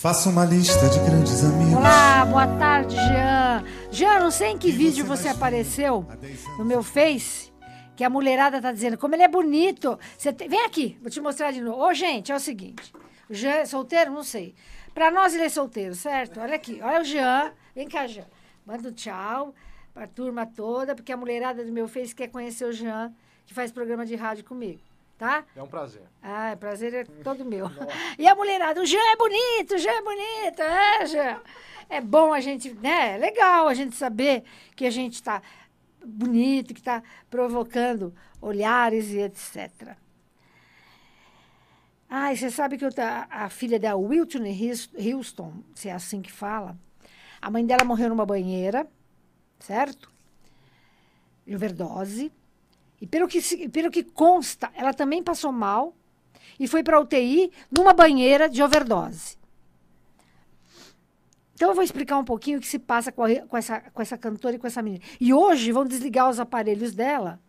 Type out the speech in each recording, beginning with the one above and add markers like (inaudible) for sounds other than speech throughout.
Faça uma lista de grandes amigos. Olá, boa tarde, Jean. Jean, não sei em que e vídeo você, você apareceu no meu Face, que a mulherada tá dizendo como ele é bonito. Você te... Vem aqui, vou te mostrar de novo. Ô, gente, é o seguinte. O Jean é solteiro? Não sei. Para nós ele é solteiro, certo? Olha aqui, olha o Jean. Vem cá, Jean. Manda um tchau pra turma toda, porque a mulherada do meu Face quer conhecer o Jean, que faz programa de rádio comigo tá? É um prazer. Ah, prazer é todo meu. (laughs) Nossa. e a mulherada, o Jean é bonito, o Jean é bonito, é, Jean. É bom a gente, né? É legal a gente saber que a gente está bonito, que está provocando olhares e etc. Ah, e você sabe que eu, a, a filha da Wilton Houston, se é assim que fala, a mãe dela morreu numa banheira, certo? De overdose. E pelo que, pelo que consta, ela também passou mal e foi para UTI numa banheira de overdose. Então eu vou explicar um pouquinho o que se passa com, a, com, essa, com essa cantora e com essa menina. E hoje vão desligar os aparelhos dela.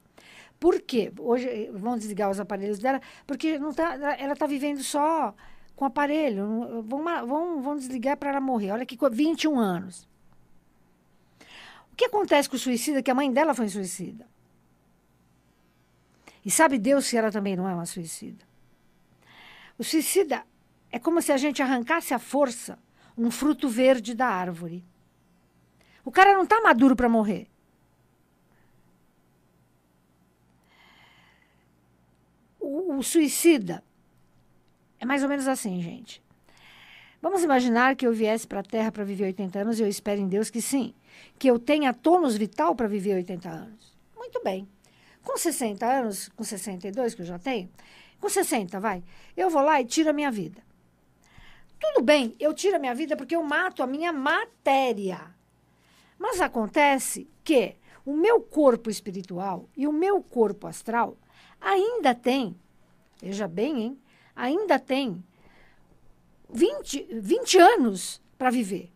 Por quê? Hoje eh, vão desligar os aparelhos dela, porque não tá, ela está vivendo só com aparelho. Vão, vão, vão desligar para ela morrer. Olha que 21 anos. O que acontece com o suicida? Que a mãe dela foi suicida. E sabe Deus se ela também não é uma suicida. O suicida é como se a gente arrancasse à força um fruto verde da árvore. O cara não está maduro para morrer. O, o suicida é mais ou menos assim, gente. Vamos imaginar que eu viesse para a Terra para viver 80 anos e eu espero em Deus que sim, que eu tenha tônus vital para viver 80 anos. Muito bem. Com 60 anos, com 62 que eu já tenho, com 60, vai, eu vou lá e tiro a minha vida. Tudo bem, eu tiro a minha vida porque eu mato a minha matéria. Mas acontece que o meu corpo espiritual e o meu corpo astral ainda tem, veja bem, hein? Ainda tem 20, 20 anos para viver.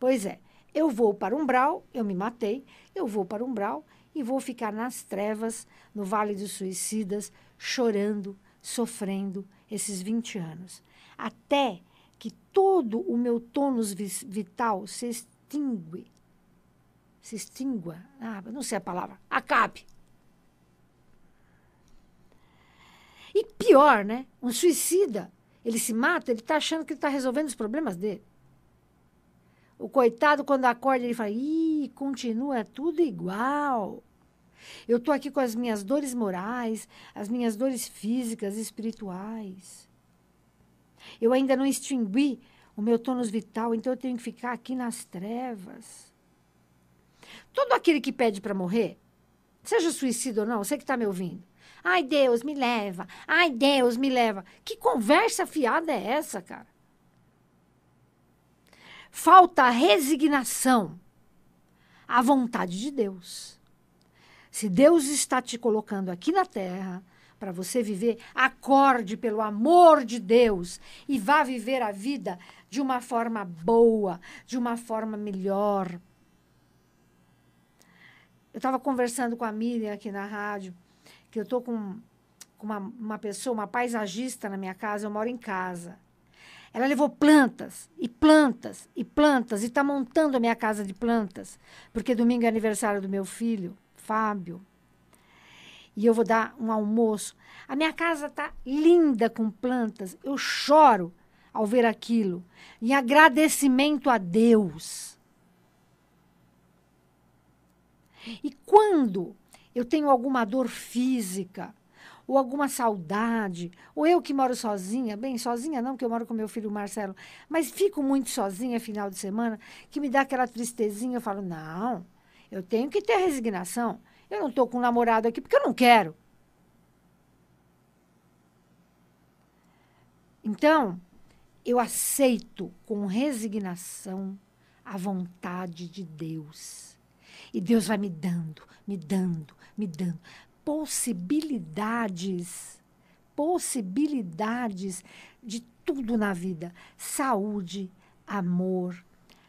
Pois é, eu vou para umbral, eu me matei, eu vou para umbral e vou ficar nas trevas, no Vale dos Suicidas, chorando, sofrendo esses 20 anos. Até que todo o meu tônus vital se extingue. Se extingua. Ah, não sei a palavra. Acabe. E pior, né? Um suicida, ele se mata, ele está achando que está resolvendo os problemas dele. O coitado, quando acorda, ele fala: ih, continua tudo igual. Eu estou aqui com as minhas dores morais, as minhas dores físicas, espirituais. Eu ainda não extingui o meu tônus vital, então eu tenho que ficar aqui nas trevas. Todo aquele que pede para morrer, seja suicida ou não, você que está me ouvindo. Ai, Deus, me leva. Ai, Deus, me leva. Que conversa fiada é essa, cara? Falta resignação à vontade de Deus. Se Deus está te colocando aqui na terra para você viver, acorde pelo amor de Deus e vá viver a vida de uma forma boa, de uma forma melhor. Eu estava conversando com a Miriam aqui na rádio, que eu estou com, com uma, uma pessoa, uma paisagista na minha casa, eu moro em casa. Ela levou plantas e plantas e plantas e está montando a minha casa de plantas, porque domingo é aniversário do meu filho, Fábio. E eu vou dar um almoço. A minha casa está linda com plantas. Eu choro ao ver aquilo, em agradecimento a Deus. E quando eu tenho alguma dor física, ou alguma saudade, ou eu que moro sozinha, bem, sozinha não, porque eu moro com meu filho Marcelo, mas fico muito sozinha final de semana, que me dá aquela tristezinha, eu falo, não, eu tenho que ter resignação. Eu não estou com um namorado aqui porque eu não quero. Então, eu aceito com resignação a vontade de Deus. E Deus vai me dando, me dando, me dando possibilidades, possibilidades de tudo na vida: saúde, amor,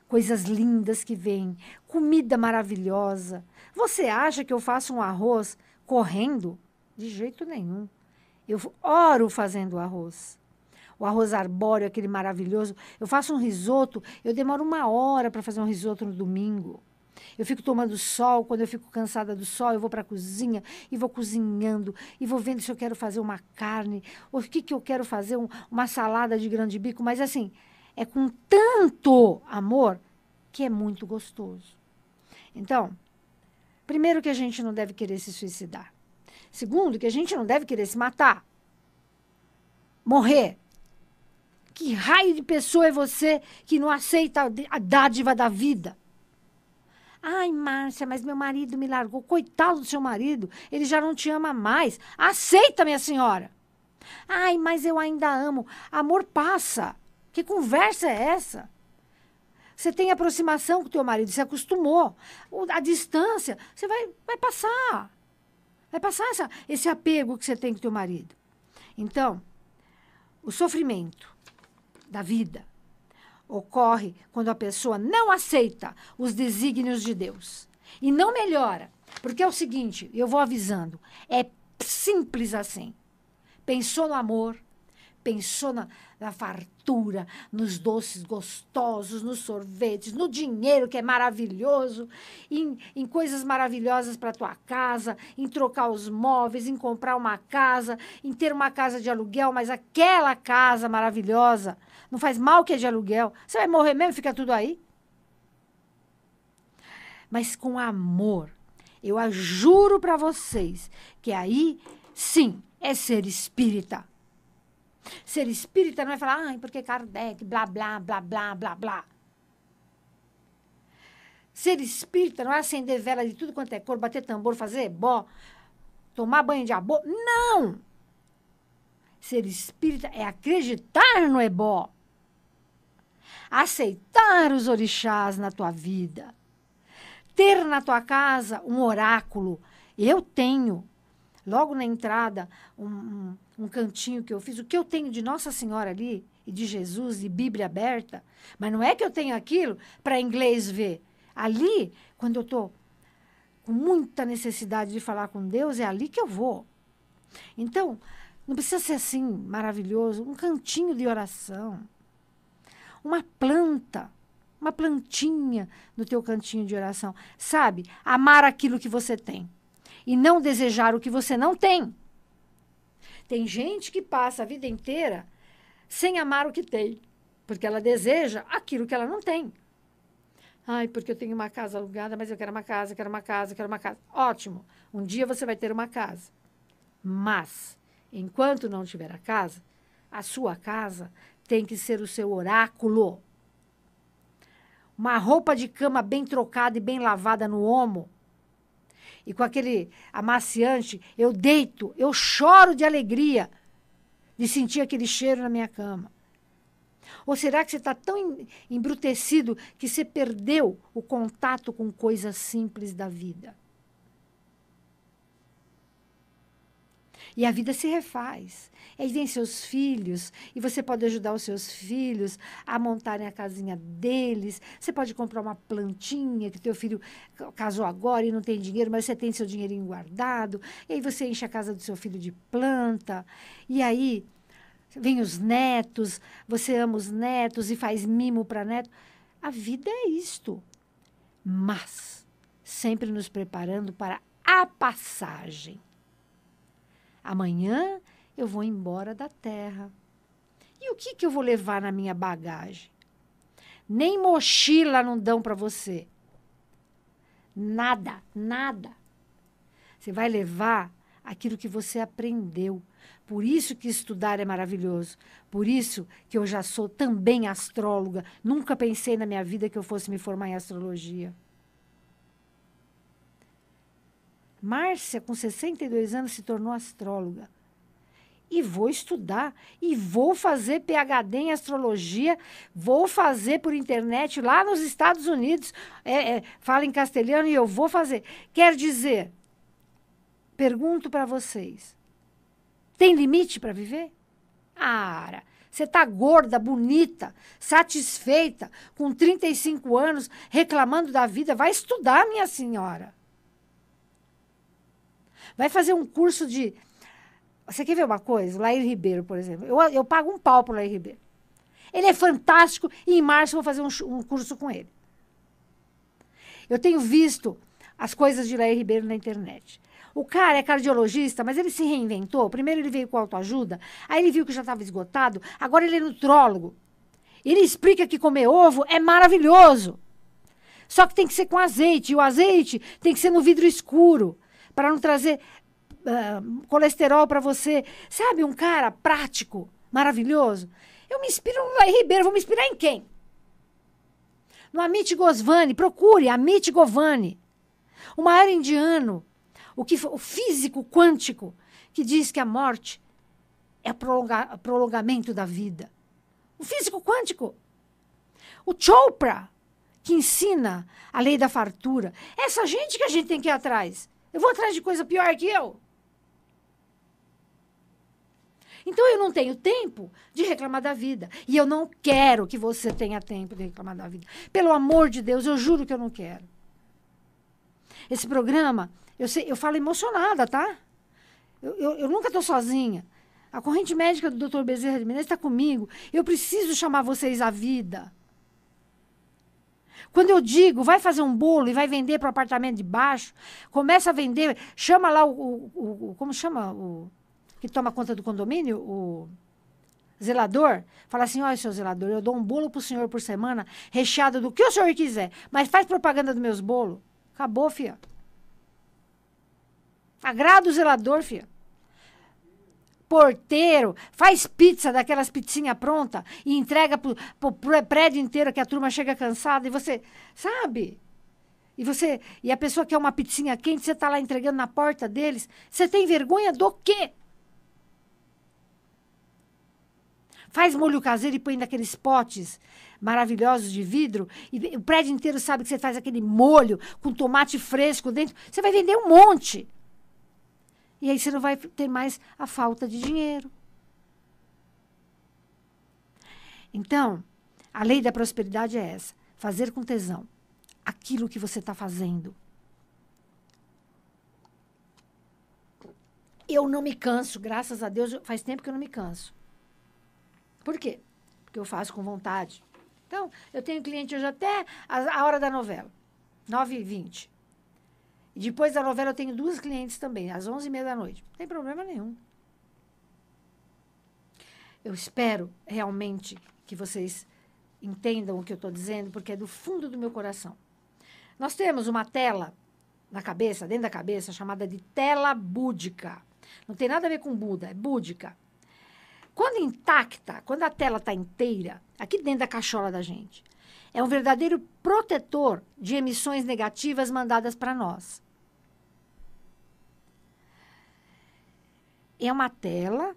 coisas lindas que vêm, comida maravilhosa. Você acha que eu faço um arroz correndo? De jeito nenhum. Eu oro fazendo arroz. O arroz arbóreo, aquele maravilhoso. Eu faço um risoto, eu demoro uma hora para fazer um risoto no domingo. Eu fico tomando sol, quando eu fico cansada do sol, eu vou para a cozinha e vou cozinhando e vou vendo se eu quero fazer uma carne, ou o que, que eu quero fazer, um, uma salada de grande bico, mas assim, é com tanto amor que é muito gostoso. Então, primeiro que a gente não deve querer se suicidar. Segundo, que a gente não deve querer se matar. Morrer. Que raio de pessoa é você que não aceita a dádiva da vida? Ai, Márcia, mas meu marido me largou. Coitado do seu marido, ele já não te ama mais. Aceita, minha senhora. Ai, mas eu ainda amo. Amor passa. Que conversa é essa? Você tem aproximação com o teu marido, se acostumou. A distância, você vai, vai passar. Vai passar essa, esse apego que você tem com o teu marido. Então, o sofrimento da vida, ocorre quando a pessoa não aceita os desígnios de Deus e não melhora. Porque é o seguinte, eu vou avisando, é simples assim. Pensou no amor, pensou na, na fartura, nos doces gostosos, nos sorvetes, no dinheiro que é maravilhoso, em, em coisas maravilhosas para tua casa, em trocar os móveis, em comprar uma casa, em ter uma casa de aluguel, mas aquela casa maravilhosa não faz mal que é de aluguel. Você vai morrer mesmo, fica tudo aí. Mas com amor, eu juro para vocês que aí, sim, é ser espírita. Ser espírita não é falar, ai, porque Kardec, blá, blá, blá, blá, blá, blá. Ser espírita não é acender vela de tudo quanto é cor, bater tambor, fazer bó, tomar banho de abô. Não! Ser espírita é acreditar no ebó aceitar os orixás na tua vida, ter na tua casa um oráculo. Eu tenho, logo na entrada, um, um, um cantinho que eu fiz. O que eu tenho de Nossa Senhora ali, e de Jesus, e Bíblia aberta, mas não é que eu tenho aquilo para inglês ver. Ali, quando eu estou com muita necessidade de falar com Deus, é ali que eu vou. Então, não precisa ser assim maravilhoso, um cantinho de oração uma planta, uma plantinha no teu cantinho de oração. Sabe? Amar aquilo que você tem e não desejar o que você não tem. Tem gente que passa a vida inteira sem amar o que tem, porque ela deseja aquilo que ela não tem. Ai, porque eu tenho uma casa alugada, mas eu quero uma casa, quero uma casa, quero uma casa. Ótimo, um dia você vai ter uma casa. Mas, enquanto não tiver a casa, a sua casa tem que ser o seu oráculo. Uma roupa de cama bem trocada e bem lavada no omo. E com aquele amaciante, eu deito, eu choro de alegria de sentir aquele cheiro na minha cama. Ou será que você está tão embrutecido que você perdeu o contato com coisas simples da vida? E a vida se refaz. Aí vem seus filhos, e você pode ajudar os seus filhos a montarem a casinha deles. Você pode comprar uma plantinha que teu filho casou agora e não tem dinheiro, mas você tem seu dinheirinho guardado. E aí você enche a casa do seu filho de planta. E aí vem os netos, você ama os netos e faz mimo para neto. A vida é isto. Mas sempre nos preparando para a passagem. Amanhã eu vou embora da terra. E o que, que eu vou levar na minha bagagem? Nem mochila não dão para você. Nada, nada. Você vai levar aquilo que você aprendeu. Por isso que estudar é maravilhoso. Por isso que eu já sou também astróloga. Nunca pensei na minha vida que eu fosse me formar em astrologia. Márcia, com 62 anos, se tornou astróloga. E vou estudar, e vou fazer PhD em astrologia, vou fazer por internet lá nos Estados Unidos. É, é, fala em castelhano e eu vou fazer. Quer dizer, pergunto para vocês: tem limite para viver? Ara, você está gorda, bonita, satisfeita, com 35 anos, reclamando da vida. Vai estudar, minha senhora. Vai fazer um curso de. Você quer ver uma coisa? Lair Ribeiro, por exemplo. Eu, eu pago um pau para o Lair Ribeiro. Ele é fantástico e em março eu vou fazer um, um curso com ele. Eu tenho visto as coisas de Lair Ribeiro na internet. O cara é cardiologista, mas ele se reinventou. Primeiro ele veio com autoajuda, aí ele viu que já estava esgotado, agora ele é nutrólogo. Ele explica que comer ovo é maravilhoso. Só que tem que ser com azeite, e o azeite tem que ser no vidro escuro para não trazer uh, colesterol para você. Sabe, um cara prático, maravilhoso. Eu me inspiro no Lair Ribeiro, vou me inspirar em quem? No Amit Gosvani, procure Amit Govani. O maior indiano, o, que, o físico quântico, que diz que a morte é prolonga, prolongamento da vida. O físico quântico. O Chopra, que ensina a lei da fartura. Essa gente que a gente tem que ir atrás. Eu vou atrás de coisa pior que eu. Então eu não tenho tempo de reclamar da vida. E eu não quero que você tenha tempo de reclamar da vida. Pelo amor de Deus, eu juro que eu não quero. Esse programa, eu, sei, eu falo emocionada, tá? Eu, eu, eu nunca estou sozinha. A corrente médica do Dr. Bezerra de Menezes está comigo. Eu preciso chamar vocês à vida. Quando eu digo, vai fazer um bolo e vai vender para o apartamento de baixo, começa a vender, chama lá o, o, o, como chama o que toma conta do condomínio, o zelador, fala assim: olha, seu zelador, eu dou um bolo para o senhor por semana, recheado do que o senhor quiser, mas faz propaganda dos meus bolos. Acabou, fia. Agrada o zelador, fia porteiro, faz pizza daquelas pizzinhas pronta e entrega pro, pro prédio inteiro que a turma chega cansada e você, sabe? E você, e a pessoa quer uma pizzinha quente, você tá lá entregando na porta deles, você tem vergonha do quê? Faz molho caseiro e põe naqueles potes maravilhosos de vidro, e o prédio inteiro sabe que você faz aquele molho com tomate fresco dentro, você vai vender um monte. E aí você não vai ter mais a falta de dinheiro. Então, a lei da prosperidade é essa: fazer com tesão aquilo que você está fazendo. Eu não me canso, graças a Deus, faz tempo que eu não me canso. Por quê? Porque eu faço com vontade. Então, eu tenho cliente hoje até a, hora da novela, 9h20. Depois da novela eu tenho duas clientes também, às 11h30 da noite. Não tem problema nenhum. Eu espero realmente que vocês entendam o que eu estou dizendo, porque é do fundo do meu coração. Nós temos uma tela na cabeça, dentro da cabeça, chamada de tela búdica. Não tem nada a ver com Buda, é búdica. Quando intacta, quando a tela está inteira, aqui dentro da cachola da gente, é um verdadeiro protetor de emissões negativas mandadas para nós. é uma tela,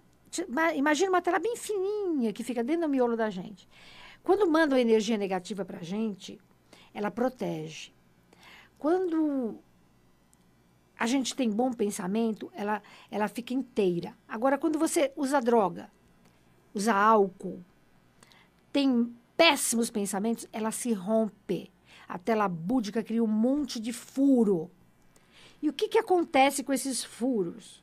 imagina uma tela bem fininha que fica dentro do miolo da gente. Quando manda uma energia negativa para a gente, ela protege. Quando a gente tem bom pensamento, ela, ela fica inteira. Agora, quando você usa droga, usa álcool, tem péssimos pensamentos, ela se rompe. A tela búdica cria um monte de furo. E o que, que acontece com esses furos?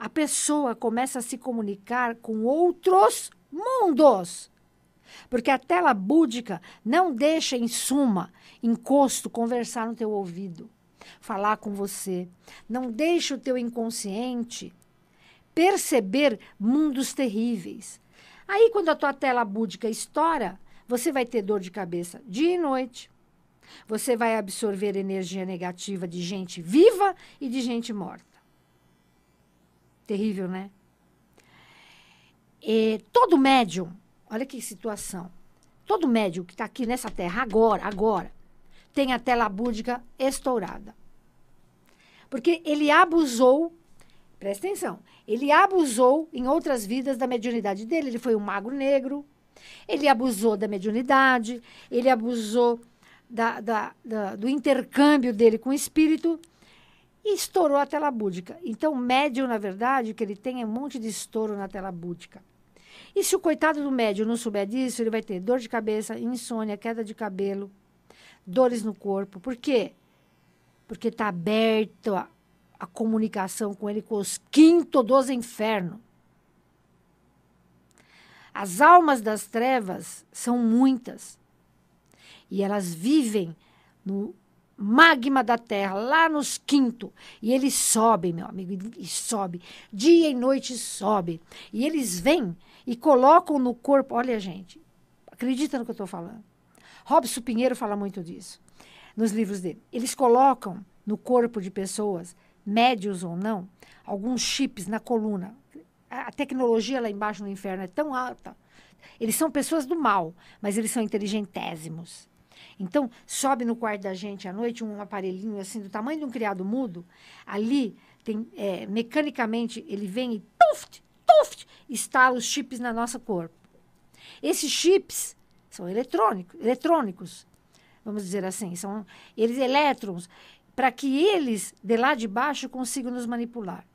a pessoa começa a se comunicar com outros mundos. Porque a tela búdica não deixa, em suma, encosto conversar no teu ouvido, falar com você. Não deixa o teu inconsciente perceber mundos terríveis. Aí, quando a tua tela búdica estoura, você vai ter dor de cabeça dia e noite. Você vai absorver energia negativa de gente viva e de gente morta. Terrível, né? E é, todo médium, olha que situação. Todo médium que está aqui nessa terra agora, agora, tem a tela búdica estourada. Porque ele abusou, presta atenção, ele abusou em outras vidas da mediunidade dele. Ele foi um mago negro, ele abusou da mediunidade, ele abusou da, da, da, do intercâmbio dele com o espírito e estourou a tela búdica. Então, médium, na verdade, que ele tem é um monte de estouro na tela búdica. E se o coitado do médium não souber disso, ele vai ter dor de cabeça, insônia, queda de cabelo, dores no corpo. Por quê? Porque está aberto a, a, comunicação com ele, com os quinto dos infernos. As almas das trevas são muitas. E elas vivem no magma da terra, lá nos quinto. E eles sobem, meu amigo, e sobe. Dia e noite sobe. E eles vêm e colocam no corpo. Olha, gente, acredita no que eu estou falando. Robson Pinheiro fala muito disso nos livros dele. Eles colocam no corpo de pessoas, médios ou não, alguns chips na coluna. A tecnologia lá embaixo no inferno é tão alta. Eles são pessoas do mal, mas eles são inteligentésimos. Então, sobe no quarto da gente à noite um aparelhinho assim, do tamanho de um criado mudo. Ali, tem, é, mecanicamente, ele vem e tuft, tuft, instala os chips na nossa corpo. Esses chips são eletrônico, eletrônicos, vamos dizer assim, são eles elétrons, para que eles, de lá de baixo, consigam nos manipular.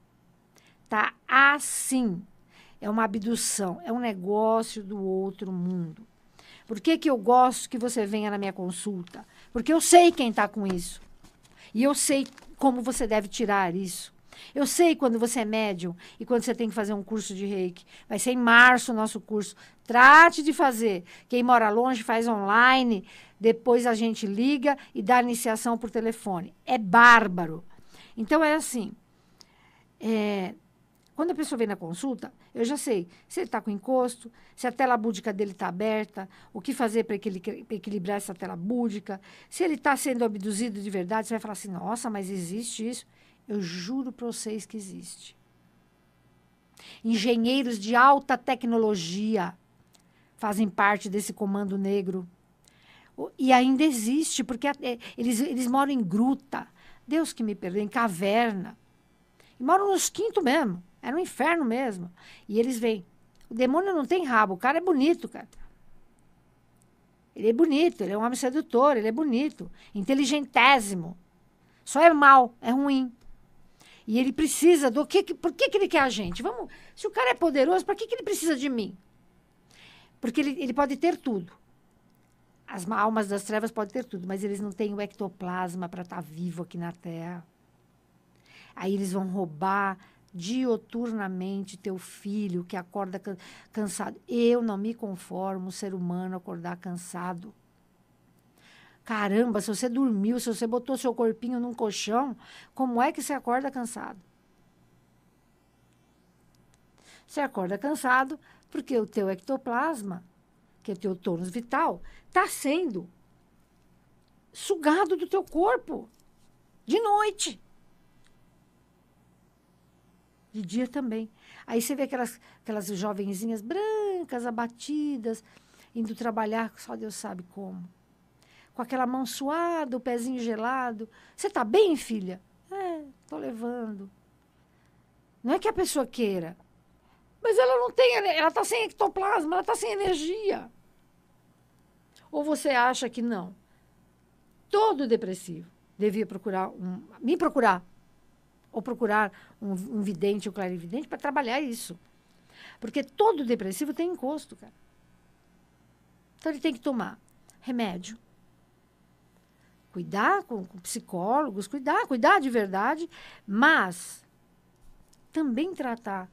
Tá assim. É uma abdução, é um negócio do outro mundo. Por que, que eu gosto que você venha na minha consulta? Porque eu sei quem está com isso. E eu sei como você deve tirar isso. Eu sei quando você é médium e quando você tem que fazer um curso de reiki. Vai ser em março o nosso curso. Trate de fazer. Quem mora longe faz online. Depois a gente liga e dá iniciação por telefone. É bárbaro. Então é assim. É, quando a pessoa vem na consulta, eu já sei se ele está com encosto, se a tela búdica dele está aberta, o que fazer para equilibrar essa tela búdica, se ele está sendo abduzido de verdade, você vai falar assim, nossa, mas existe isso? Eu juro para vocês que existe. Engenheiros de alta tecnologia fazem parte desse comando negro. E ainda existe, porque é, eles, eles moram em gruta. Deus que me perdoe, em caverna. E moram nos quintos mesmo. Era um inferno mesmo. E eles vêm. O demônio não tem rabo, o cara é bonito, cara. Ele é bonito, ele é um homem sedutor, ele é bonito, inteligentésimo. Só é mal, é ruim. E ele precisa do que, por que, que ele quer a gente? Vamos, se o cara é poderoso, para que, que ele precisa de mim? Porque ele, ele pode ter tudo. As almas das trevas podem ter tudo, mas eles não têm o ectoplasma para estar tá vivo aqui na Terra. Aí eles vão roubar dioturnamente teu filho que acorda cansado. Eu não me conformo, ser humano, acordar cansado. Caramba, se você dormiu, se você botou seu corpinho num colchão, como é que você acorda cansado? Você acorda cansado porque o teu ectoplasma, que é teu tônus vital, está sendo sugado do teu corpo de noite de dia também. Aí você vê aquelas, aquelas jovenzinhas brancas, abatidas, indo trabalhar, só Deus sabe como. Com aquela mão suada, o pezinho gelado. Você está bem, filha? É, estou levando. Não é que a pessoa queira, mas ela não tem, ela está sem ectoplasma, ela está sem energia. Ou você acha que não? Todo depressivo devia procurar um, me procurar ou procurar um, um vidente ou um clarividente para trabalhar isso. Porque todo depressivo tem encosto, cara. Então ele tem que tomar remédio, cuidar com, com psicólogos, cuidar, cuidar de verdade, mas também tratar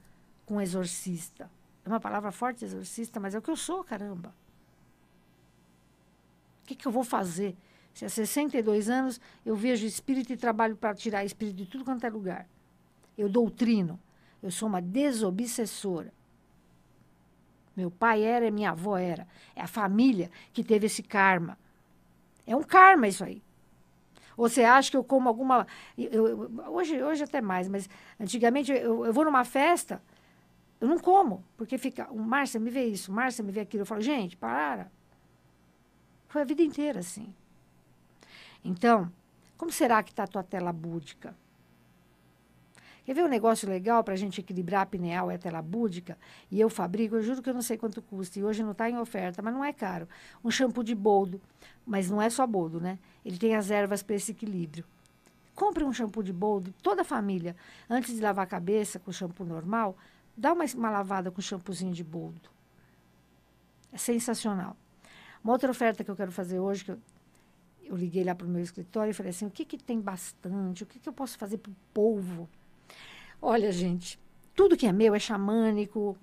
com exorcista. É uma palavra forte, exorcista, mas é o que eu sou, caramba. O que, que eu vou fazer? Se há 62 anos eu vejo espírito e trabalho para tirar espírito de tudo quanto é lugar. Eu doutrino. Eu sou uma desobsessora. Meu pai era, minha avó era. É a família que teve esse karma. É um karma isso aí. Ou você acha que eu como alguma. Eu, eu, hoje, hoje até mais, mas antigamente eu, eu vou numa festa, eu não como, porque fica. O Márcia me vê isso, Márcia me vê aquilo. Eu falo, gente, para. Foi a vida inteira assim. Então, como será que está a tua tela búdica? Quer ver um negócio legal para a gente equilibrar a pineal e a tela búdica? E eu fabrico, eu juro que eu não sei quanto custa, e hoje não está em oferta, mas não é caro. Um shampoo de boldo, mas não é só boldo, né? Ele tem as ervas para esse equilíbrio. Compre um shampoo de boldo, toda a família, antes de lavar a cabeça com shampoo normal, dá uma, uma lavada com shampoozinho de boldo. É sensacional. Uma outra oferta que eu quero fazer hoje, que eu eu liguei lá para o meu escritório e falei assim: o que, que tem bastante? O que, que eu posso fazer para o povo? Olha, gente, tudo que é meu é xamânico,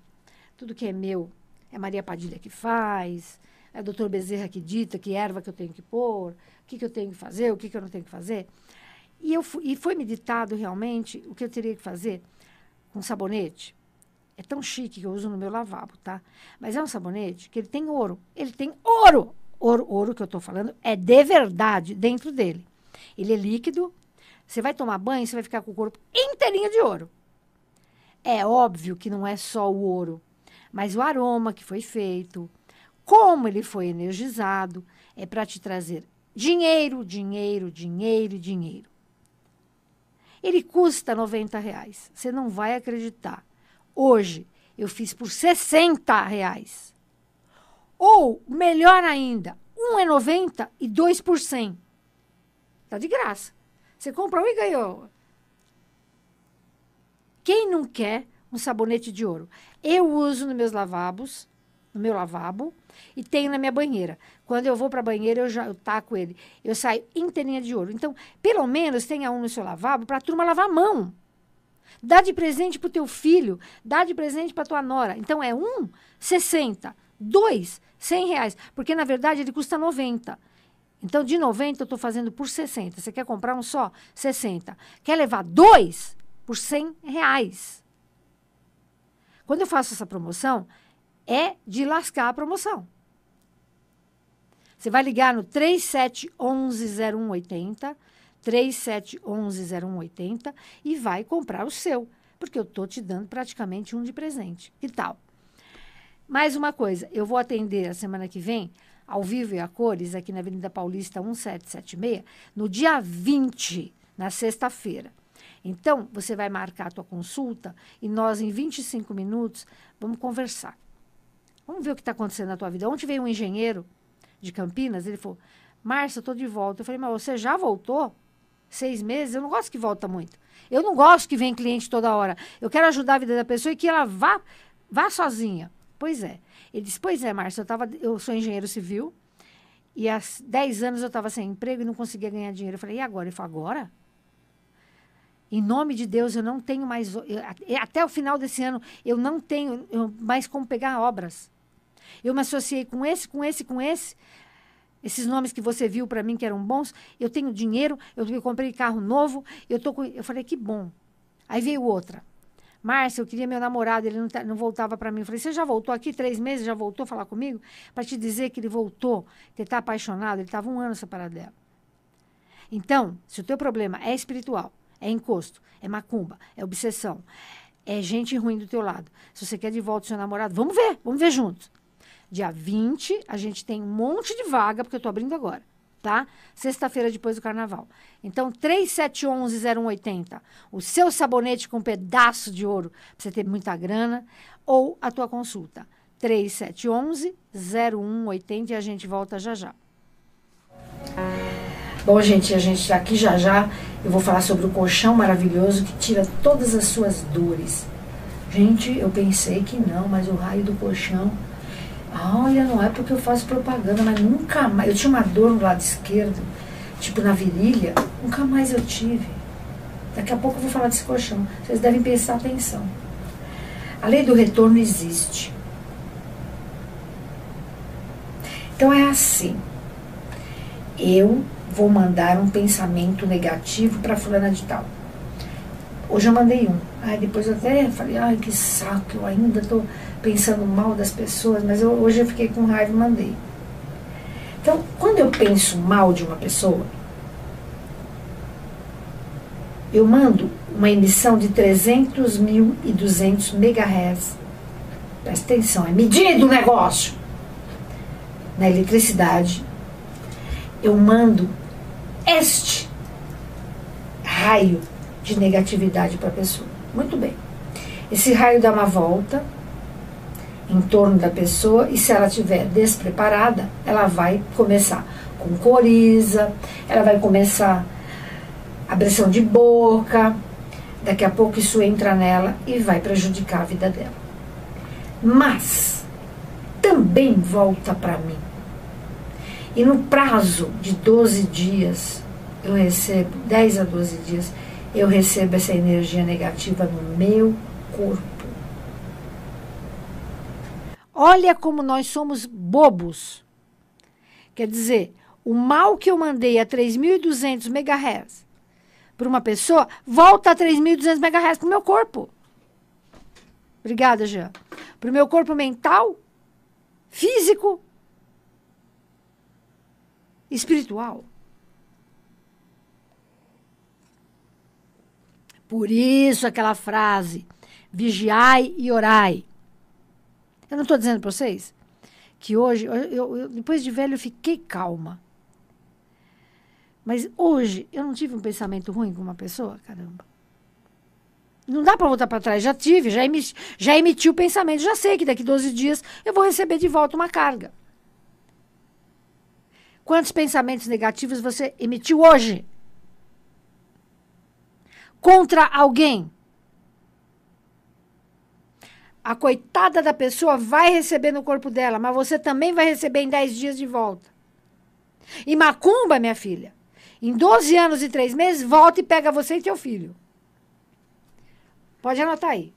tudo que é meu é Maria Padilha que faz, é o doutor Bezerra que dita que erva que eu tenho que pôr, o que, que eu tenho que fazer, o que, que eu não tenho que fazer. E, eu e foi meditado realmente o que eu teria que fazer com sabonete. É tão chique que eu uso no meu lavabo, tá? Mas é um sabonete que ele tem ouro. Ele tem ouro! ouro, ouro que eu estou falando, é de verdade dentro dele. Ele é líquido, você vai tomar banho, você vai ficar com o corpo inteirinho de ouro. É óbvio que não é só o ouro, mas o aroma que foi feito, como ele foi energizado, é para te trazer dinheiro, dinheiro, dinheiro, dinheiro. Ele custa 90 reais. Você não vai acreditar. Hoje eu fiz por 60 reais. Ou, melhor ainda, um é 90 e dois por 100. Tá de graça. Você compra um e ganhou. Quem não quer um sabonete de ouro? Eu uso nos meus lavabos, no meu lavabo, e tenho na minha banheira. Quando eu vou para a banheira, eu já eu taco ele. Eu saio inteirinha de ouro. Então, pelo menos tenha um no seu lavabo para a turma lavar a mão. Dá de presente para o teu filho, dá de presente para tua nora. Então, é um, dois, 100 reais. Porque, na verdade, ele custa 90. Então, de 90, eu estou fazendo por 60. Você quer comprar um só? 60. Quer levar dois? Por 100 reais. Quando eu faço essa promoção, é de lascar a promoção. Você vai ligar no 37110180, 37110180 e vai comprar o seu, porque eu estou te dando praticamente um de presente. Que tal? Mais uma coisa, eu vou atender a semana que vem, ao vivo e a cores, aqui na Avenida Paulista 1776, no dia 20, na sexta-feira. Então, você vai marcar a tua consulta e nós, em 25 minutos, vamos conversar. Vamos ver o que está acontecendo na tua vida. Ontem veio um engenheiro de Campinas, ele falou, Márcia, estou de volta. Eu falei, mas você já voltou? Seis meses? Eu não gosto que volta muito. Eu não gosto que vem cliente toda hora. Eu quero ajudar a vida da pessoa e que ela vá, vá sozinha. Pois é. Ele disse: Pois é, Márcio, eu, tava, eu sou engenheiro civil e há 10 anos eu estava sem emprego e não conseguia ganhar dinheiro. Eu falei: E agora? Ele falou: Agora? Em nome de Deus, eu não tenho mais. Eu, até o final desse ano, eu não tenho eu, mais como pegar obras. Eu me associei com esse, com esse, com esse. Esses nomes que você viu para mim que eram bons, eu tenho dinheiro, eu, eu comprei carro novo, eu tô com... eu falei que bom. Aí veio outra. Márcia, eu queria meu namorado, ele não, tá, não voltava para mim. Eu falei, você já voltou aqui três meses, já voltou falar comigo? Para te dizer que ele voltou, que ele está apaixonado, ele estava um ano separado dela. Então, se o teu problema é espiritual, é encosto, é macumba, é obsessão, é gente ruim do teu lado, se você quer de volta o seu namorado, vamos ver, vamos ver juntos. Dia 20, a gente tem um monte de vaga, porque eu estou abrindo agora tá? Sexta-feira depois do carnaval. Então, 3711-0180. O seu sabonete com um pedaço de ouro, pra você ter muita grana, ou a tua consulta. 3711-0180 e a gente volta já já. Bom, gente, a gente tá aqui já já. Eu vou falar sobre o colchão maravilhoso que tira todas as suas dores. Gente, eu pensei que não, mas o raio do colchão ah, olha, não é porque eu faço propaganda, mas nunca mais. Eu tinha uma dor no lado esquerdo, tipo na virilha, nunca mais eu tive. Daqui a pouco eu vou falar desse colchão. Vocês devem prestar atenção. A lei do retorno existe. Então é assim. Eu vou mandar um pensamento negativo para fulana de tal. Hoje eu mandei um. Aí depois eu até falei, ai que saco, eu ainda estou pensando mal das pessoas, mas eu, hoje eu fiquei com raiva e mandei. Então, quando eu penso mal de uma pessoa, eu mando uma emissão de 300.200 megahertz. Presta atenção, é medido o negócio. Na eletricidade, eu mando este raio de negatividade para a pessoa. Muito bem. Esse raio dá uma volta em torno da pessoa e se ela estiver despreparada, ela vai começar com coriza, ela vai começar abressão de boca, daqui a pouco isso entra nela e vai prejudicar a vida dela. Mas também volta para mim. E no prazo de 12 dias, eu recebo 10 a 12 dias, eu recebo essa energia negativa no meu corpo. Olha como nós somos bobos. Quer dizer, o mal que eu mandei a 3.200 MHz para uma pessoa volta a 3.200 MHz para o meu corpo. Obrigada, Jean. Para o meu corpo mental, físico, espiritual. Por isso aquela frase, vigiai e orai. Eu não estou dizendo para vocês que hoje, eu, eu, depois de velho, eu fiquei calma. Mas hoje eu não tive um pensamento ruim com uma pessoa, caramba. Não dá para voltar para trás. Já tive, já emiti, já emiti o pensamento. Já sei que daqui 12 dias eu vou receber de volta uma carga. Quantos pensamentos negativos você emitiu hoje? contra alguém. A coitada da pessoa vai receber no corpo dela, mas você também vai receber em 10 dias de volta. E macumba, minha filha, em 12 anos e 3 meses, volta e pega você e teu filho. Pode anotar aí.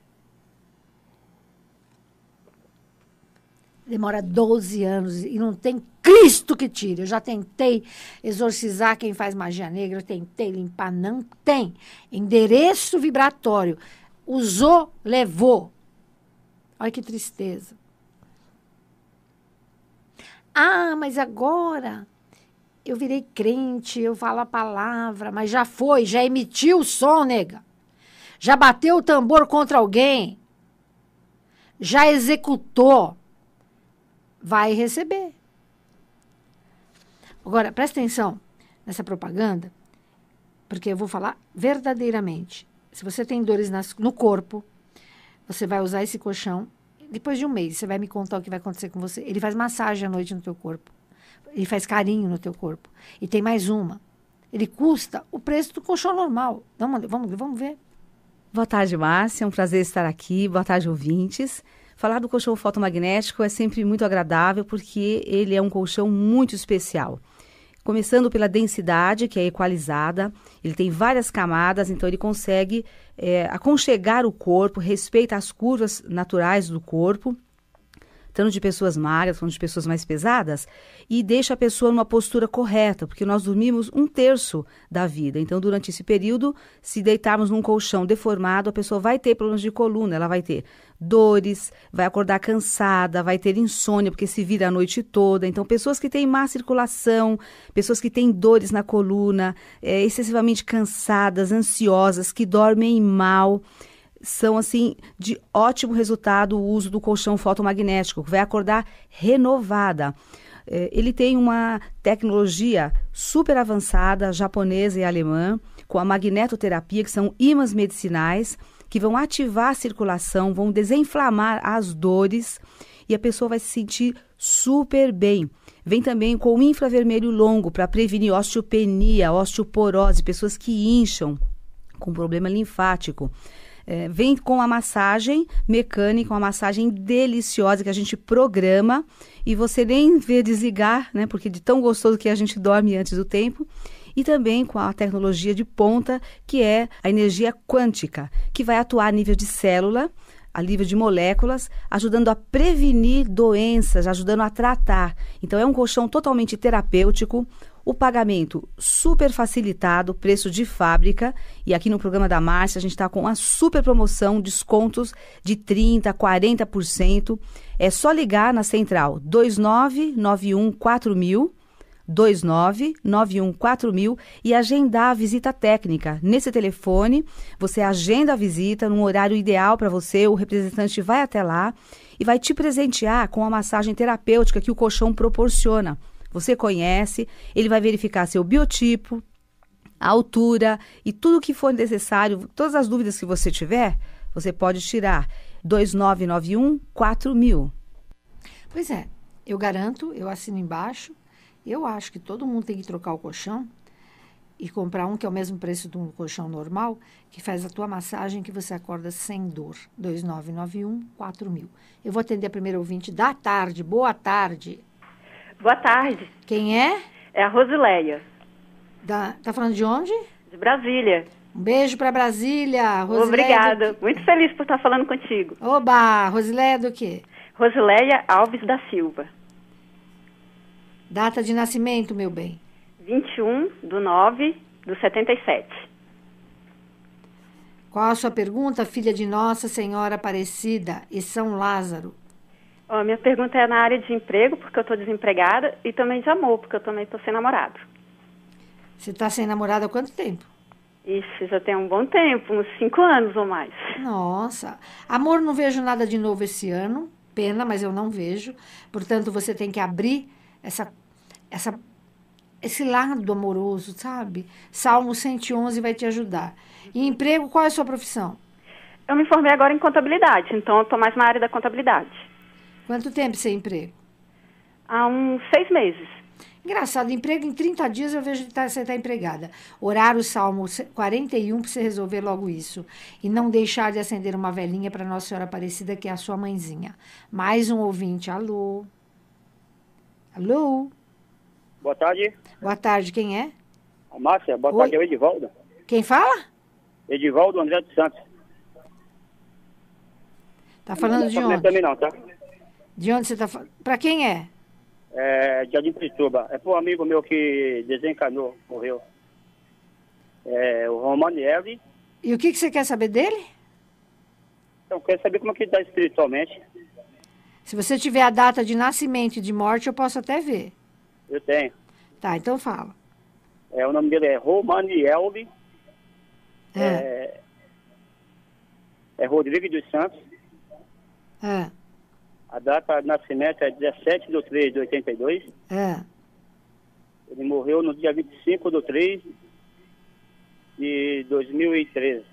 Demora 12 anos e não tem Cristo que tire. Eu já tentei exorcizar quem faz magia negra, tentei limpar, não tem. Endereço vibratório. Usou, levou. Olha que tristeza. Ah, mas agora eu virei crente, eu falo a palavra, mas já foi, já emitiu o som, nega. Já bateu o tambor contra alguém. Já executou. Vai receber. Agora, presta atenção nessa propaganda, porque eu vou falar verdadeiramente. Se você tem dores nas, no corpo, você vai usar esse colchão. Depois de um mês, você vai me contar o que vai acontecer com você. Ele faz massagem à noite no teu corpo. Ele faz carinho no teu corpo. E tem mais uma. Ele custa o preço do colchão normal. Vamos, vamos, vamos ver. Boa tarde, Márcia. É um prazer estar aqui. Boa tarde, ouvintes. Falar do colchão fotomagnético é sempre muito agradável porque ele é um colchão muito especial começando pela densidade, que é equalizada. Ele tem várias camadas, então ele consegue é, aconchegar o corpo, respeita as curvas naturais do corpo tanto de pessoas magras quanto de pessoas mais pesadas, e deixa a pessoa numa postura correta, porque nós dormimos um terço da vida. Então, durante esse período, se deitarmos num colchão deformado, a pessoa vai ter problemas de coluna, ela vai ter dores, vai acordar cansada, vai ter insônia, porque se vira a noite toda. Então, pessoas que têm má circulação, pessoas que têm dores na coluna, é, excessivamente cansadas, ansiosas, que dormem mal são assim de ótimo resultado o uso do colchão fotomagnético, que vai acordar renovada. É, ele tem uma tecnologia super avançada japonesa e alemã, com a magnetoterapia, que são ímãs medicinais, que vão ativar a circulação, vão desinflamar as dores e a pessoa vai se sentir super bem. Vem também com o infravermelho longo para prevenir osteopenia, osteoporose, pessoas que incham com problema linfático. É, vem com a massagem mecânica, uma massagem deliciosa que a gente programa e você nem vê desligar, né? Porque de tão gostoso que é, a gente dorme antes do tempo. E também com a tecnologia de ponta, que é a energia quântica, que vai atuar a nível de célula alívio de moléculas, ajudando a prevenir doenças, ajudando a tratar. Então é um colchão totalmente terapêutico, o pagamento super facilitado, preço de fábrica. E aqui no programa da Márcia, a gente está com a super promoção, descontos de 30%, 40%. É só ligar na central 2991 4000 29914000 e agendar a visita técnica. Nesse telefone, você agenda a visita num horário ideal para você, o representante vai até lá e vai te presentear com a massagem terapêutica que o colchão proporciona. Você conhece, ele vai verificar seu biotipo, a altura e tudo o que for necessário, todas as dúvidas que você tiver, você pode tirar 29914000. Pois é, eu garanto, eu assino embaixo eu acho que todo mundo tem que trocar o colchão e comprar um que é o mesmo preço de um colchão normal, que faz a tua massagem que você acorda sem dor. 2991 4000. Eu vou atender a primeira ouvinte da tarde. Boa tarde. Boa tarde. Quem é? É a Rosileia. Da, tá falando de onde? De Brasília. Um beijo para Brasília, Rosileia. Obrigada. Do... Muito feliz por estar falando contigo. Oba, Rosileia do quê? Rosileia Alves da Silva. Data de nascimento, meu bem. 21 do 9 do 77. Qual a sua pergunta, filha de Nossa Senhora Aparecida e São Lázaro? Oh, minha pergunta é na área de emprego, porque eu estou desempregada, e também de amor, porque eu também estou sem namorado. Você está sem namorado há quanto tempo? Isso, já tem um bom tempo, uns cinco anos ou mais. Nossa. Amor, não vejo nada de novo esse ano. Pena, mas eu não vejo. Portanto, você tem que abrir essa essa, esse lado amoroso, sabe? Salmo 111 vai te ajudar. E emprego, qual é a sua profissão? Eu me formei agora em contabilidade, então eu estou mais na área da contabilidade. Quanto tempo sem emprego? Há uns seis meses. Engraçado, emprego em 30 dias eu vejo que tá, você está empregada. Orar o Salmo 41 para você resolver logo isso. E não deixar de acender uma velhinha para Nossa Senhora Aparecida, que é a sua mãezinha. Mais um ouvinte. Alô? Alô? Boa tarde. Boa tarde, quem é? A Márcia, boa Oi. tarde, é o Edivaldo. Quem fala? Edivaldo André dos Santos. Tá falando de é onde? Também não, tá? De onde você tá falando? Pra quem é? É, de Adimprituba. É pro amigo meu que desencanou, morreu. É, o Romanieri. E o que, que você quer saber dele? Então, quero saber como é que ele tá espiritualmente. Se você tiver a data de nascimento e de morte, eu posso até ver. Eu tenho. Tá, então fala. É, o nome dele é Romaniel. É. é. É, Rodrigo dos Santos. É. A data de nascimento é 17 de 3 de 82. É. Ele morreu no dia 25 de 3 de 2013.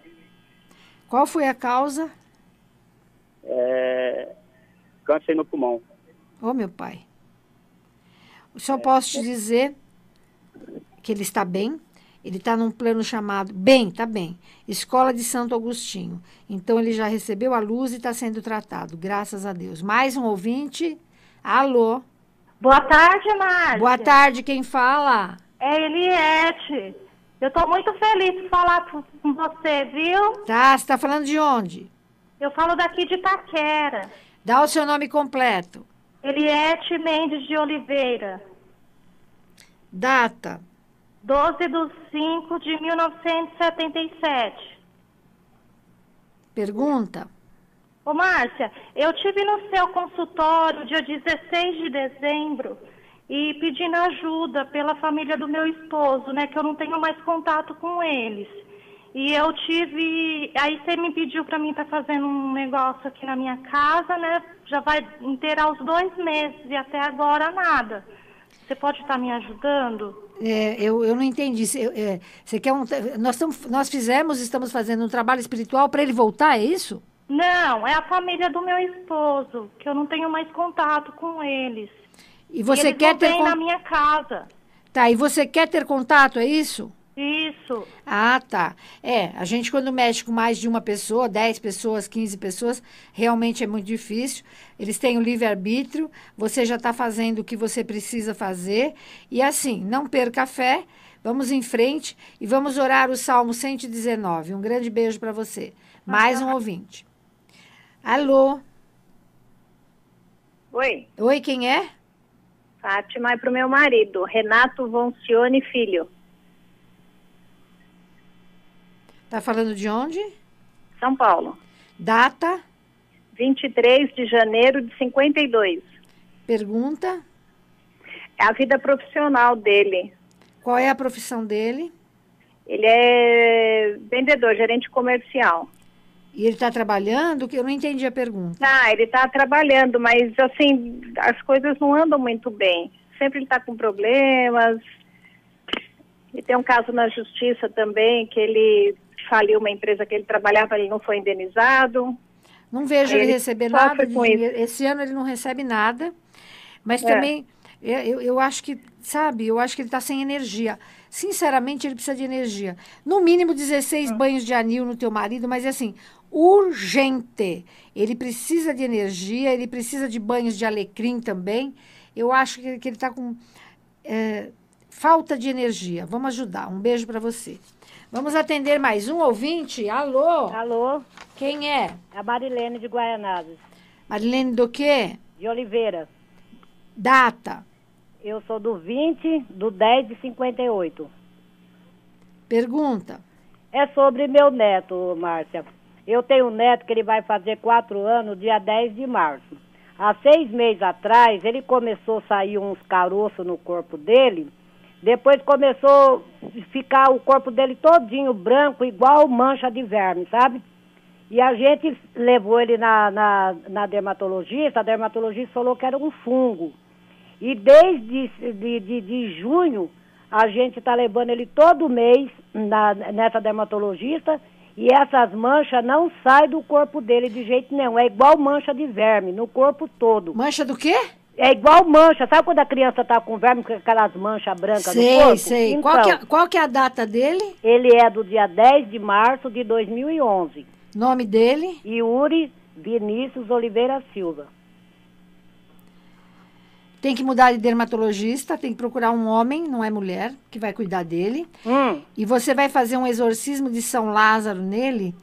Qual foi a causa? É, câncer no pulmão. Ô, oh, meu pai. Só posso te dizer que ele está bem. Ele está num plano chamado Bem, está bem. Escola de Santo Agostinho. Então ele já recebeu a luz e está sendo tratado, graças a Deus. Mais um ouvinte. Alô. Boa tarde, Márcia. Boa tarde, quem fala? É Eliette. Eu estou muito feliz de falar com você, viu? Tá, você está falando de onde? Eu falo daqui de Itaquera. Dá o seu nome completo. Eliette é Mendes de Oliveira. Data. 12 de 5 de 1977. Pergunta. Ô, Márcia, eu tive no seu consultório dia 16 de dezembro e pedindo ajuda pela família do meu esposo, né, que eu não tenho mais contato com eles. E eu tive. Aí você me pediu para mim estar tá fazendo um negócio aqui na minha casa, né? Já vai inteirar os dois meses e até agora nada. Você pode estar tá me ajudando? É, eu, eu não entendi. Você, é, você quer um. Nós, tam, nós fizemos, estamos fazendo um trabalho espiritual para ele voltar, é isso? Não, é a família do meu esposo, que eu não tenho mais contato com eles. E você eles quer não ter. Con... na minha casa. Tá, e você quer ter contato, é isso? Isso. Ah, tá. É, a gente quando mexe com mais de uma pessoa, 10 pessoas, 15 pessoas, realmente é muito difícil. Eles têm o livre-arbítrio, você já está fazendo o que você precisa fazer. E assim, não perca a fé, vamos em frente e vamos orar o Salmo 119. Um grande beijo para você. Mais um ouvinte. Alô? Oi. Oi, quem é? Fátima, é para o meu marido, Renato Voncione Filho. Tá falando de onde? São Paulo. Data? 23 de janeiro de 52. Pergunta? É a vida profissional dele. Qual é a profissão dele? Ele é vendedor, gerente comercial. E ele está trabalhando? Que eu não entendi a pergunta. Ah, ele está trabalhando, mas assim as coisas não andam muito bem. Sempre ele está com problemas. E tem um caso na justiça também que ele faliu uma empresa que ele trabalhava, ele não foi indenizado. Não vejo ele, ele receber nada. esse ano ele não recebe nada. Mas é. também, é, eu, eu acho que, sabe, eu acho que ele está sem energia. Sinceramente, ele precisa de energia. No mínimo 16 hum. banhos de anil no teu marido, mas é assim, urgente. Ele precisa de energia, ele precisa de banhos de alecrim também. Eu acho que, que ele está com é, falta de energia. Vamos ajudar. Um beijo para você. Vamos atender mais um ouvinte? Alô? Alô? Quem é? é? A Marilene de Guaianazes. Marilene do quê? De Oliveira. Data? Eu sou do 20 do 10 de 58. Pergunta? É sobre meu neto, Márcia. Eu tenho um neto que ele vai fazer quatro anos, dia 10 de março. Há seis meses atrás, ele começou a sair uns caroços no corpo dele depois começou a ficar o corpo dele todinho branco, igual mancha de verme, sabe? E a gente levou ele na, na, na dermatologista, a dermatologista falou que era um fungo. E desde de, de, de junho, a gente está levando ele todo mês na, nessa dermatologista e essas manchas não saem do corpo dele de jeito nenhum. É igual mancha de verme, no corpo todo. Mancha do quê? É igual mancha. Sabe quando a criança tá com verme, com aquelas manchas brancas sei, no corpo? Sei, então, qual, que é, qual que é a data dele? Ele é do dia 10 de março de 2011. Nome dele? Yuri Vinícius Oliveira Silva. Tem que mudar de dermatologista, tem que procurar um homem, não é mulher, que vai cuidar dele. Hum. E você vai fazer um exorcismo de São Lázaro nele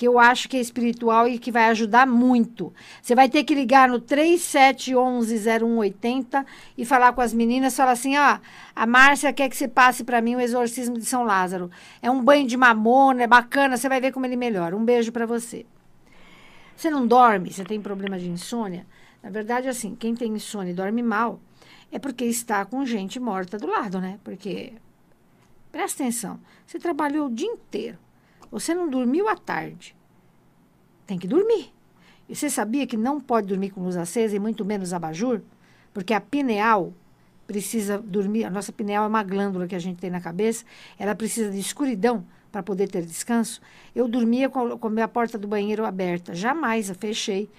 que eu acho que é espiritual e que vai ajudar muito. Você vai ter que ligar no 37110180 e falar com as meninas, falar assim, ó, a Márcia quer que você passe para mim o exorcismo de São Lázaro. É um banho de mamona, é bacana, você vai ver como ele melhora. Um beijo para você. Você não dorme, você tem problema de insônia? Na verdade, assim, quem tem insônia e dorme mal é porque está com gente morta do lado, né? Porque, presta atenção, você trabalhou o dia inteiro, você não dormiu à tarde. Tem que dormir. E você sabia que não pode dormir com luz acesa e muito menos abajur? Porque a pineal precisa dormir. A nossa pineal é uma glândula que a gente tem na cabeça. Ela precisa de escuridão para poder ter descanso. Eu dormia com a minha porta do banheiro aberta. Jamais a fechei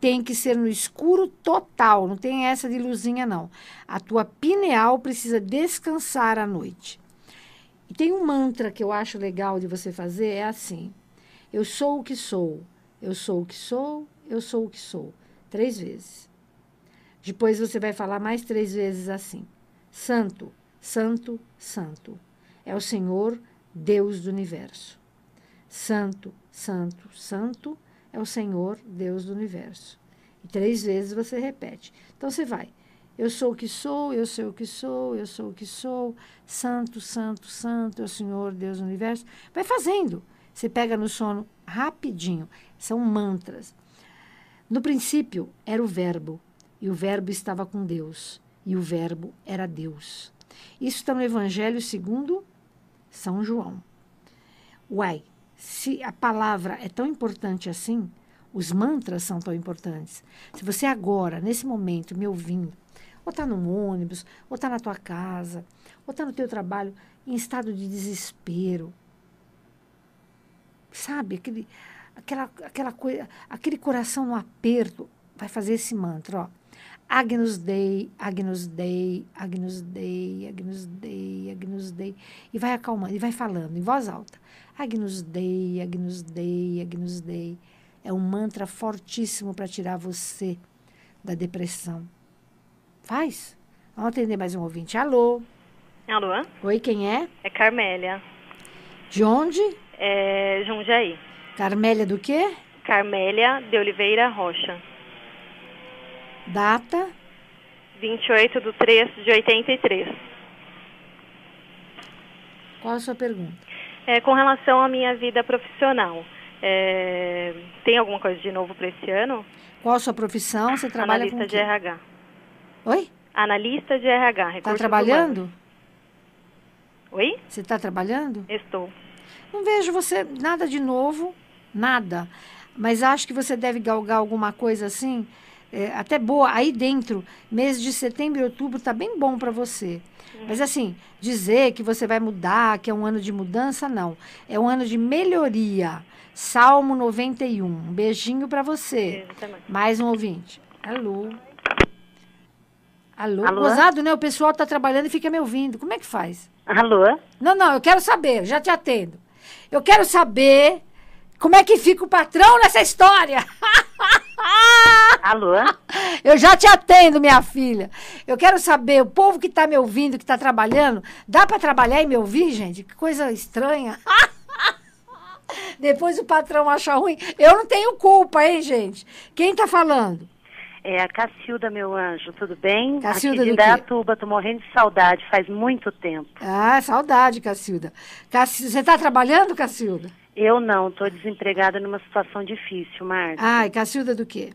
tem que ser no escuro total, não tem essa de luzinha não. A tua pineal precisa descansar à noite. E tem um mantra que eu acho legal de você fazer, é assim: eu sou o que sou, eu sou o que sou, eu sou o que sou. Três vezes. Depois você vai falar mais três vezes assim: Santo, Santo, Santo. É o Senhor, Deus do universo. Santo, Santo, Santo é o Senhor, Deus do universo. E três vezes você repete. Então você vai: eu sou o que sou, eu sou o que sou, eu sou o que sou. Santo, santo, santo, é o Senhor, Deus do universo. Vai fazendo. Você pega no sono rapidinho. São mantras. No princípio era o Verbo, e o Verbo estava com Deus, e o Verbo era Deus. Isso está no Evangelho segundo São João. Uai, se a palavra é tão importante assim, os mantras são tão importantes. Se você agora, nesse momento, me ouvindo, ou está num ônibus, ou está na tua casa, ou está no teu trabalho, em estado de desespero. Sabe, aquele, aquela, aquela coisa, aquele coração no aperto, vai fazer esse mantra, ó. Agnus Dei, Agnus Dei, Agnus Dei, Agnus Dei, Agnus Dei. E vai acalmando, e vai falando em voz alta. Agnus Dei, Agnus Dei, Agnus Dei. É um mantra fortíssimo para tirar você da depressão. Faz? Vamos atender mais um ouvinte. Alô? Alô? Oi, quem é? É Carmélia. De onde? É Jundiaí. Carmélia do quê? Carmélia de Oliveira Rocha. Data? 28 de 3 de 83. Qual a sua pergunta? É, com relação à minha vida profissional. É, tem alguma coisa de novo para esse ano? Qual a sua profissão? Você trabalha Analista com quê? de RH. Oi? Analista de RH. Está trabalhando? Humanos. Oi? Você está trabalhando? Estou. Não vejo você nada de novo, nada. Mas acho que você deve galgar alguma coisa assim, é, até boa, aí dentro. Mês de setembro e outubro tá bem bom para você. Uhum. Mas assim, dizer que você vai mudar, que é um ano de mudança, não. É um ano de melhoria. Salmo 91. Um beijinho para você. Mais um ouvinte. Alô. Alô? Alô? Gozado, né? O pessoal tá trabalhando e fica me ouvindo. Como é que faz? Alô? Não, não, eu quero saber, já te atendo. Eu quero saber como é que fica o patrão nessa história. (laughs) Alô? Eu já te atendo, minha filha. Eu quero saber, o povo que tá me ouvindo, que tá trabalhando, dá para trabalhar e me ouvir, gente? Que coisa estranha. (laughs) Depois o patrão acha ruim. Eu não tenho culpa, hein, gente? Quem tá falando? É a Cacilda, meu anjo, tudo bem? Cacilda Aqui de Datuba, tô morrendo de saudade, faz muito tempo. Ah, saudade, Cacilda. Cacilda você está trabalhando, Cacilda? Eu não, estou desempregada numa situação difícil, Marta. Ah, e Cacilda do quê?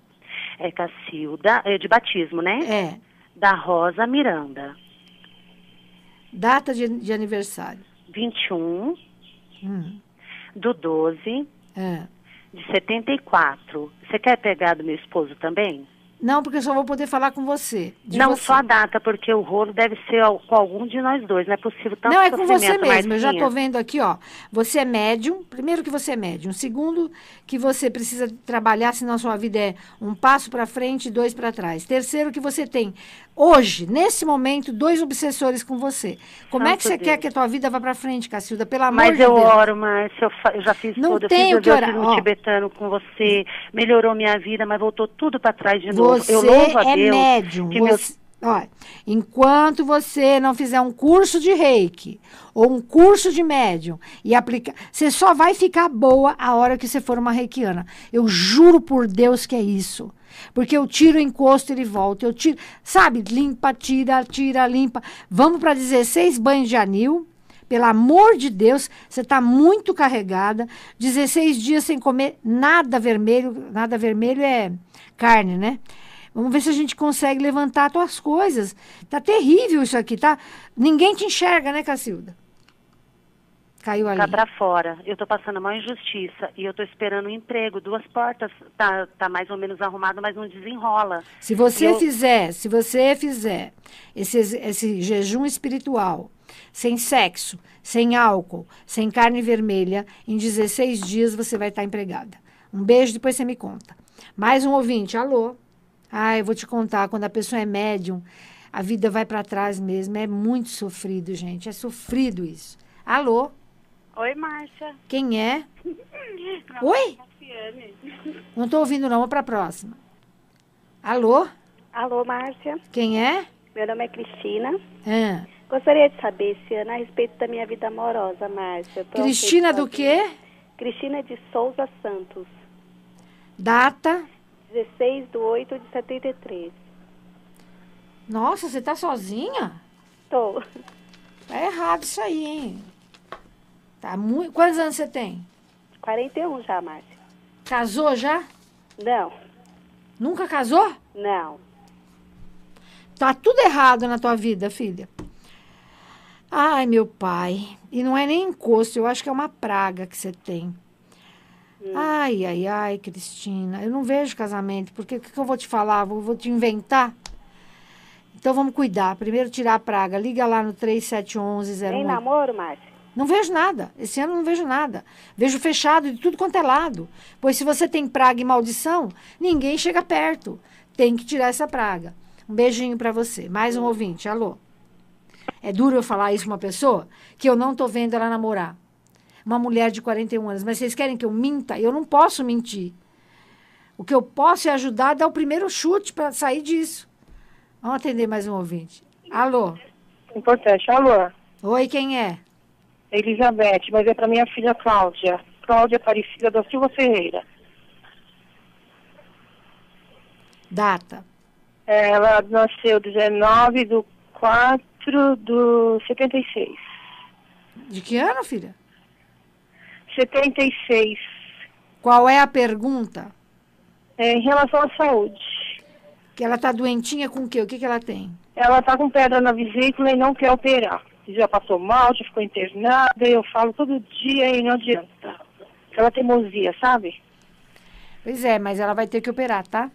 É Cacilda, é de batismo, né? É. Da Rosa Miranda. Data de, de aniversário? 21 hum. do 12 é. de 74. Você quer pegar do meu esposo também? Não, porque eu só vou poder falar com você. Não, você. só a data, porque o rolo deve ser com algum de nós dois, não é possível tanto Não, é com você mesmo, eu já estou vendo aqui, ó. Você é médium, primeiro que você é médium, segundo que você precisa trabalhar, senão sua vida é um passo para frente e dois para trás. Terceiro que você tem hoje, nesse momento, dois obsessores com você. Como Santo é que você Deus. quer que a tua vida vá para frente, Cacilda? Pelo amor Mas de Deus. Mas eu oro, Márcia, eu, eu, já fiz não tudo. Eu tenho o que orar. Ó, tibetano com você, melhorou minha vida, mas voltou tudo para trás de novo. Você eu louvo a é Deus. Médium. Que você... meus Olha, enquanto você não fizer um curso de reiki ou um curso de médium e aplicar, você só vai ficar boa a hora que você for uma reikiana. Eu juro por Deus que é isso. Porque eu tiro o encosto, ele volta. Eu tiro, sabe? Limpa, tira, tira, limpa. Vamos para 16 banhos de anil. Pelo amor de Deus, você está muito carregada. 16 dias sem comer nada vermelho. Nada vermelho é carne, né? Vamos ver se a gente consegue levantar as tuas coisas. Tá terrível isso aqui, tá? Ninguém te enxerga, né, Cacilda? Caiu tá ali. Tá pra fora. Eu tô passando uma injustiça e eu tô esperando um emprego. Duas portas tá, tá mais ou menos arrumado, mas não desenrola. Se você eu... fizer, se você fizer esse, esse jejum espiritual, sem sexo, sem álcool, sem carne vermelha, em 16 dias você vai estar empregada. Um beijo, depois você me conta. Mais um ouvinte, alô. Ah, eu vou te contar, quando a pessoa é médium, a vida vai para trás mesmo. É muito sofrido, gente. É sofrido isso. Alô? Oi, Márcia. Quem é? (laughs) Não, Oi? É Cassiane. (laughs) Não tô ouvindo, não. Vou pra próxima. Alô? Alô, Márcia. Quem é? Meu nome é Cristina. Ah. Gostaria de saber, Ciana, a respeito da minha vida amorosa, Márcia. Cristina do quê? Cristina de Souza Santos. Data? 16 de 8 de 73. Nossa, você tá sozinha? Tô. Tá errado isso aí, hein? Tá muito. Quantos anos você tem? 41 já, Márcia. Casou já? Não. Nunca casou? Não. Tá tudo errado na tua vida, filha. Ai, meu pai. E não é nem encosto, eu acho que é uma praga que você tem. Ai, ai, ai, Cristina, eu não vejo casamento, porque o que, que, eu vou te falar? Vou, vou te inventar? Então vamos cuidar. Primeiro tirar a praga. Liga lá no 371101. Tem namoro, Márcia? Não vejo nada. Esse ano não vejo nada. Vejo fechado de tudo quanto é lado. Pois se você tem praga e maldição, ninguém chega perto. Tem que tirar essa praga. Um beijinho para você. Mais um ouvinte. Alô. É duro eu falar isso pra uma pessoa que eu não tô vendo ela namorar uma mulher de 41 anos, mas vocês querem que eu minta? Eu não posso mentir. O que eu posso é ajudar a dar o primeiro chute para sair disso. Vamos atender mais um ouvinte. Alô? Importante. Alô? Oi, quem é? Elizabeth, mas é para minha filha Cláudia. Cláudia Aparecida da Silva Ferreira. Data? Ela nasceu 19 do 4 do 76. De que ano, filha? 76. Qual é a pergunta? É, em relação à saúde. Que ela está doentinha com o quê? O que, que ela tem? Ela está com pedra na vesícula e não quer operar. Já passou mal, já ficou internada, eu falo todo dia e não adianta. Ela tem teimosia, sabe? Pois é, mas ela vai ter que operar, tá?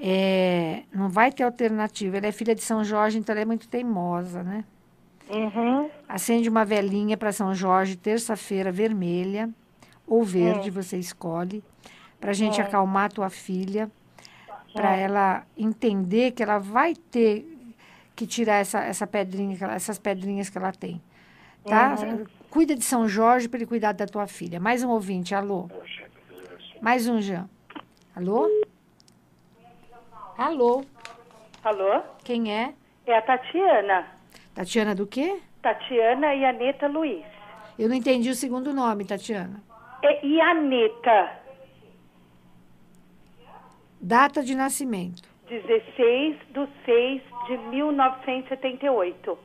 É, não vai ter alternativa. Ela é filha de São Jorge, então ela é muito teimosa, né? Uhum. Acende uma velhinha para São Jorge, terça-feira, vermelha ou verde, é. você escolhe, para hum. a gente é. acalmar tua filha, para é. Hum. ela entender que ela vai ter que tirar essa, essa pedrinha, essas pedrinhas que ela tem. Tá? Uhum. Cuida de São Jorge para ele cuidar da tua filha. Mais um ouvinte, alô. Mais um, Jean. Alô? Alô? Alô? Quem é? É a Tatiana. Tatiana do quê? Tatiana e Aneta Luiz. Eu não entendi o segundo nome, Tatiana. E, e Aneta. Data de nascimento. 16 de 6 de 1978.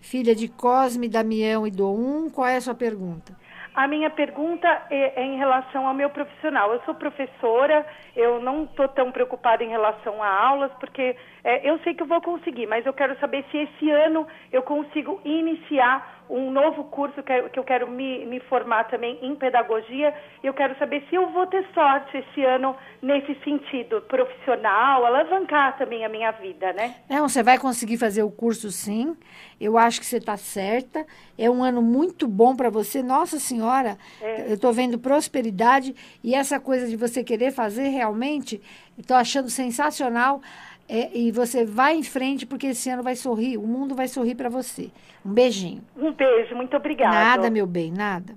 Filha de Cosme, Damião e do um. qual é a sua pergunta? A minha pergunta é, é em relação ao meu profissional. Eu sou professora, eu não estou tão preocupada em relação a aulas, porque é, eu sei que eu vou conseguir, mas eu quero saber se esse ano eu consigo iniciar um novo curso que eu, é, que eu quero me, me formar também em pedagogia. Eu quero saber se eu vou ter sorte esse ano nesse sentido profissional, alavancar também a minha vida, né? Não, é, você vai conseguir fazer o curso sim. Eu acho que você está certa. É um ano muito bom para você. Nossa Senhora, é. eu estou vendo prosperidade e essa coisa de você querer fazer realmente, estou achando sensacional. É, e você vai em frente porque esse ano vai sorrir, o mundo vai sorrir para você. Um beijinho. Um beijo, muito obrigada. Nada, meu bem, nada.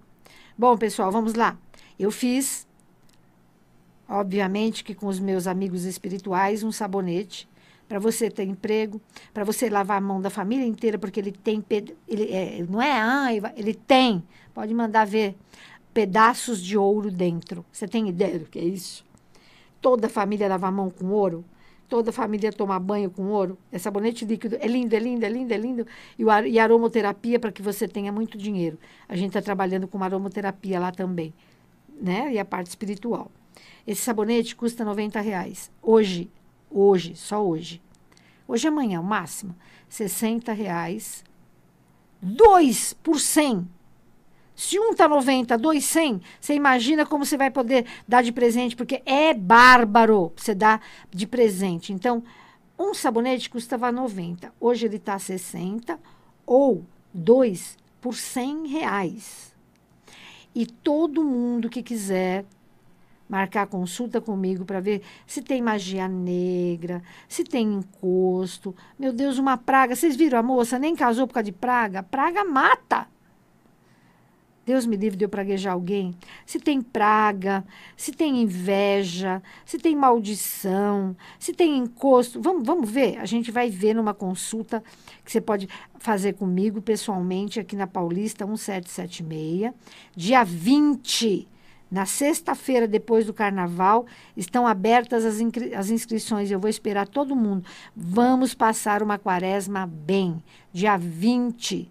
Bom, pessoal, vamos lá. Eu fiz, obviamente, que com os meus amigos espirituais, um sabonete para você ter emprego, para você lavar a mão da família inteira, porque ele tem, ele é, não é ah, ele tem, pode mandar ver pedaços de ouro dentro. Você tem ideia do que é isso? Toda a família lava a mão com ouro toda a família tomar banho com ouro. É sabonete líquido. É lindo, é lindo, é lindo, é lindo. E, o, e aromoterapia para que você tenha muito dinheiro. A gente está trabalhando com aromoterapia lá também, né? E a parte espiritual. Esse sabonete custa 90 reais. Hoje, hoje, só hoje. Hoje amanhã, o máximo, 60 reais. 2 por 100 se um tá 90, dois 100, você imagina como você vai poder dar de presente, porque é bárbaro você dar de presente. Então, um sabonete custava 90, hoje ele tá 60 ou dois por 100 reais. E todo mundo que quiser marcar consulta comigo para ver se tem magia negra, se tem encosto. Meu Deus, uma praga. Vocês viram a moça? Nem casou por causa de praga. Praga mata. Deus me livre de eu praguejar alguém. Se tem praga, se tem inveja, se tem maldição, se tem encosto. Vamos, vamos ver? A gente vai ver numa consulta que você pode fazer comigo pessoalmente aqui na Paulista 1776, dia 20. Na sexta-feira, depois do carnaval, estão abertas as, as, inscrições. Eu vou esperar todo mundo. Vamos passar uma quaresma bem. Dia 20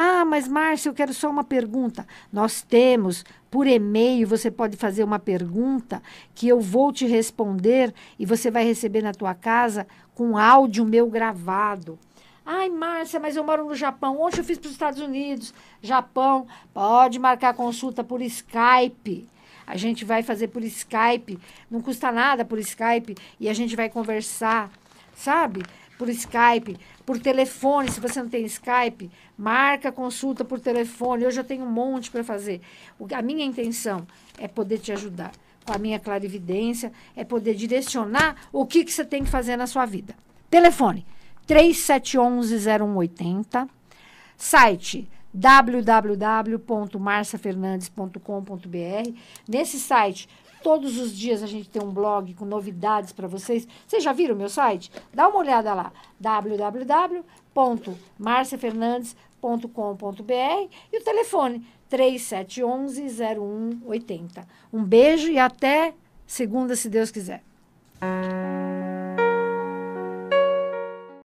ah, mas Márcia, eu quero só uma pergunta. Nós temos por e-mail, você pode fazer uma pergunta que eu vou te responder e você vai receber na tua casa com áudio meu gravado. Ai, Márcia, mas eu moro no Japão. Ontem eu fiz para os Estados Unidos, Japão. Pode marcar consulta por Skype. A gente vai fazer por Skype. Não custa nada por Skype. E a gente vai conversar, sabe? Por Skype por telefone, se você não tem Skype, marca consulta por telefone. Hoje eu tenho um monte para fazer. O, a minha intenção é poder te ajudar com a minha clarividência, é poder direcionar o que, que você tem que fazer na sua vida. Telefone 3711-0180, site www.marçafernandes.com.br. Nesse site Todos os dias a gente tem um blog com novidades para vocês. Vocês já viram o meu site? Dá uma olhada lá, www.marciafernandes.com.br e o telefone 3711-0180. Um beijo e até segunda, se Deus quiser.